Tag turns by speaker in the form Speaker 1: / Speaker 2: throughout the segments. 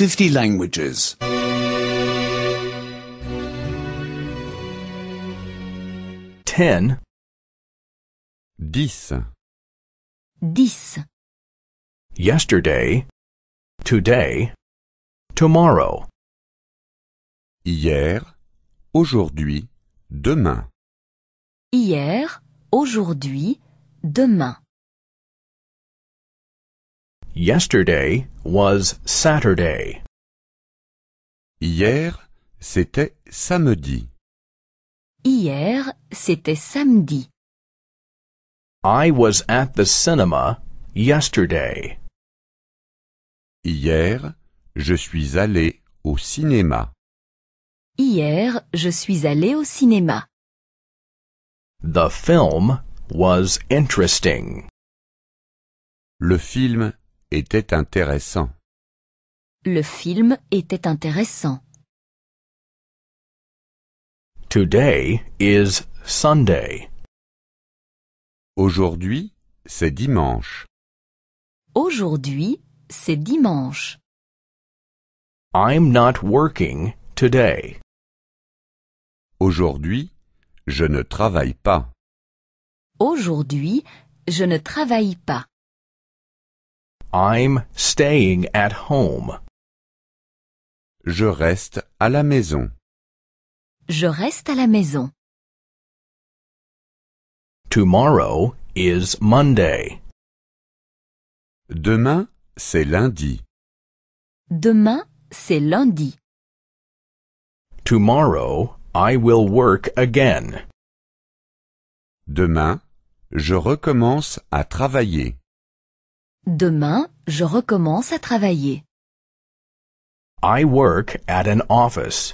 Speaker 1: 50 languages. 10 Dix.
Speaker 2: dix, yesterday, today, tomorrow, Hier, aujourd'hui, demain.
Speaker 3: hier, aujourd'hui, demain.
Speaker 2: Yesterday was Saturday.
Speaker 1: Hier, c'était samedi.
Speaker 3: Hier, c'était samedi.
Speaker 1: I was at the cinema yesterday. Hier, je suis allé au cinéma.
Speaker 3: Hier, je suis allé au cinéma.
Speaker 1: The film was interesting.
Speaker 2: Le film intéressant.
Speaker 3: Le film était intéressant.
Speaker 1: Today is Sunday. Aujourd'hui, c'est dimanche.
Speaker 3: Aujourd'hui, c'est dimanche.
Speaker 1: I'm not working today. Aujourd'hui, je ne travaille pas.
Speaker 3: Aujourd'hui, je ne travaille pas.
Speaker 1: I'm staying at home.
Speaker 2: Je reste à la maison.
Speaker 3: Je reste à la maison.
Speaker 2: Tomorrow is Monday. Demain, c'est lundi.
Speaker 3: Demain, c'est lundi.
Speaker 1: Tomorrow, I will work again. Demain, je recommence à travailler.
Speaker 3: Demain, je recommence à travailler.
Speaker 2: I work at an office.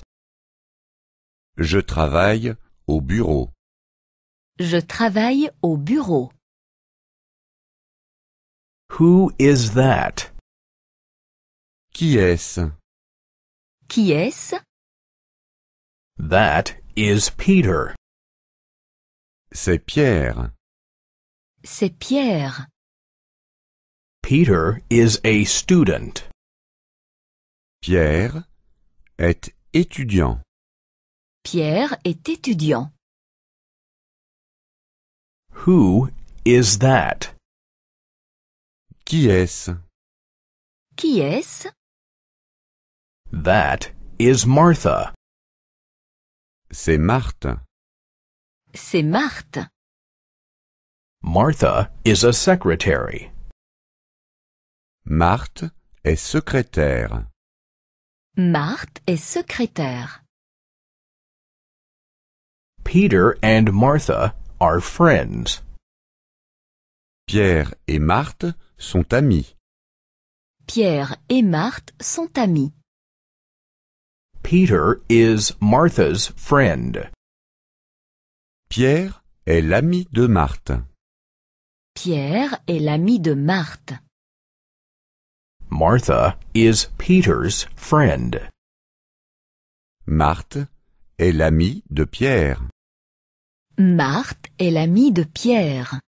Speaker 2: Je travaille au bureau.
Speaker 3: Je travaille au bureau.
Speaker 2: Who is that? Qui est-ce?
Speaker 3: Qui est-ce?
Speaker 2: That is Peter. C'est Pierre.
Speaker 3: C'est Pierre.
Speaker 2: Peter is a student. Pierre est étudiant.
Speaker 3: Pierre est étudiant.
Speaker 2: Who is that? Qui est-ce?
Speaker 3: Qui est-ce?
Speaker 2: That is Martha. C'est Marthe.
Speaker 3: C'est Marthe.
Speaker 2: Martha is a secretary. Marthe est secrétaire.
Speaker 3: Marthe est secrétaire.
Speaker 1: Peter and Martha are friends. Pierre et Marthe sont amis.
Speaker 3: Pierre et Marthe sont amis.
Speaker 1: Peter is Martha's friend.
Speaker 2: Pierre est l'ami de Marthe.
Speaker 3: Pierre est l'ami de Marthe.
Speaker 1: Martha is Peter's friend. Marthe est l'ami de
Speaker 2: Pierre.
Speaker 3: Marthe est l'amie de Pierre.